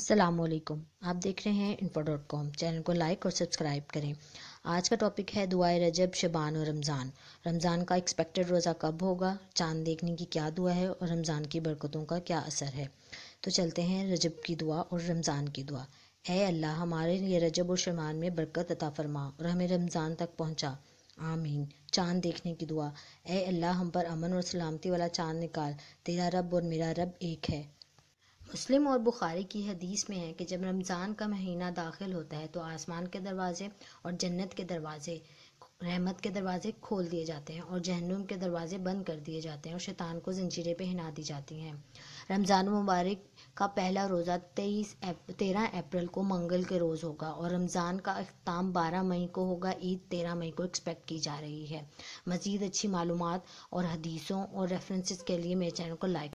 असलम आप देख रहे हैं इन्फो डॉट कॉम चैनल को लाइक और सब्सक्राइब करें आज का टॉपिक है दुआ रजब शबान और रमज़ान रमज़ान का एक्सपेक्टेड रोज़ा कब होगा चांद देखने की क्या दुआ है और रमज़ान की बरकतों का क्या असर है तो चलते हैं रजब की दुआ और रमज़ान की दुआ ए अल्लाह हमारे लिए रजब और शबान में बरकत अता फरमा और हमें रमज़ान तक पहुँचा आमीन चांद देखने की दुआ ए अल्लाह हम पर अमन और सलामती वाला चांद निकाल तेरा रब और मेरा रब एक है मुस्लिम और बुखारी की हदीस में है कि जब रमज़ान का महीना दाखिल होता है तो आसमान के दरवाज़े और जन्नत के दरवाज़े रहमत के दरवाज़े खोल दिए जाते हैं और जहनुम के दरवाज़े बंद कर दिए जाते हैं और शैतान को जंजीरें पहना दी जाती हैं रमज़ान मुबारक का पहला रोज़ा तेईस तेरह अप्रैल को मंगल के रोज़ होगा और रमज़ान का अख्ताम बारह मई को होगा ईद तेरह मई को एक्सपेक्ट की जा रही है मज़ीद अच्छी मालूम और हदीसों और रेफरेंसेस के लिए मेरे चैनल को लाइक